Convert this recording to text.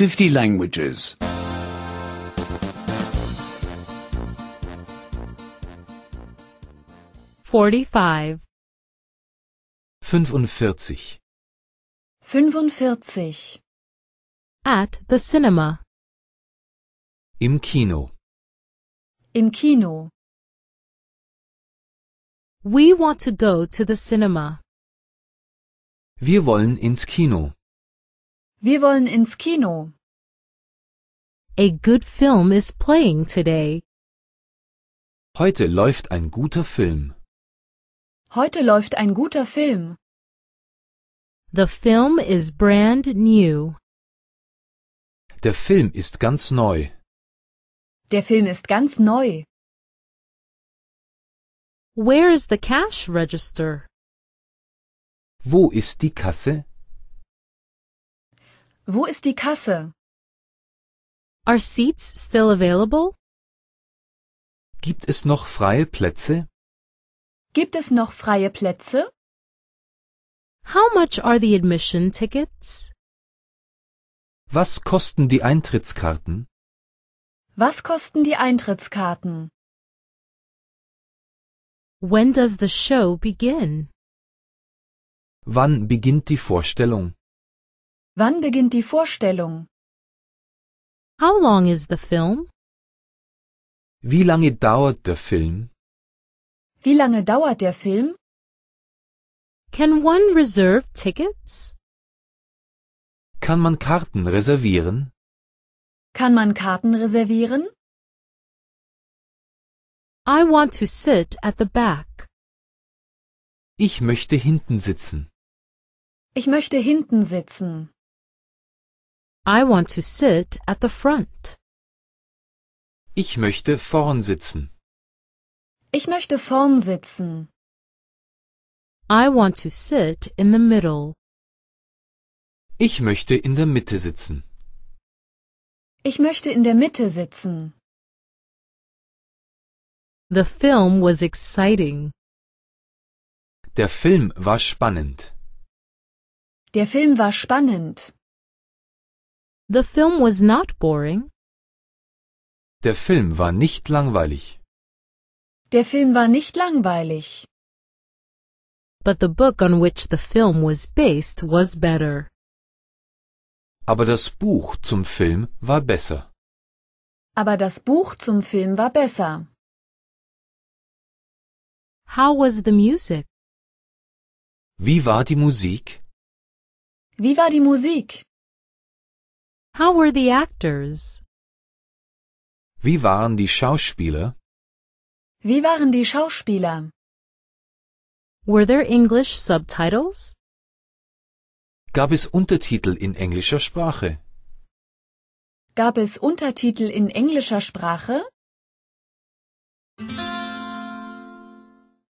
50 languages. 45. 45. 45. At the cinema. Im Kino. Im Kino. We want to go to the cinema. Wir wollen ins Kino. Wir wollen ins Kino. A good film is playing today. Heute läuft ein guter Film. Heute läuft ein guter Film. The film is brand new. Der Film ist ganz neu. Der Film ist ganz neu. Where is the cash register? Wo ist die Kasse? Wo ist die Kasse? Are seats still available? Gibt es noch freie Plätze? Gibt es noch freie Plätze? How much are the admission tickets? Was kosten die Eintrittskarten? Was kosten die Eintrittskarten? When does the show begin? Wann beginnt die Vorstellung? Wann beginnt die Vorstellung? How long is the film? Wie lange dauert der Film? Wie lange dauert der Film? Can one reserve tickets? Kann man Karten reservieren? Kann man Karten reservieren? I want to sit at the back. Ich möchte hinten sitzen. Ich möchte hinten sitzen. I want to sit at the front. Ich möchte vorn sitzen. Ich möchte vorn sitzen. I want to sit in the middle. Ich möchte in der Mitte sitzen. Ich möchte in der Mitte sitzen. The film was exciting. Der Film war spannend. Der Film war spannend. The film was not boring. Der Film war nicht langweilig. Der Film war nicht langweilig. But the book on which the film was based was better. Aber das Buch zum Film war besser. Aber das Buch zum Film war besser. How was the music? Wie war die Musik? Wie war die Musik? How were the actors? Wie waren die Schauspieler? Wie waren die Schauspieler? Were there English subtitles? Gab es Untertitel in englischer Sprache? Gab es Untertitel in englischer Sprache?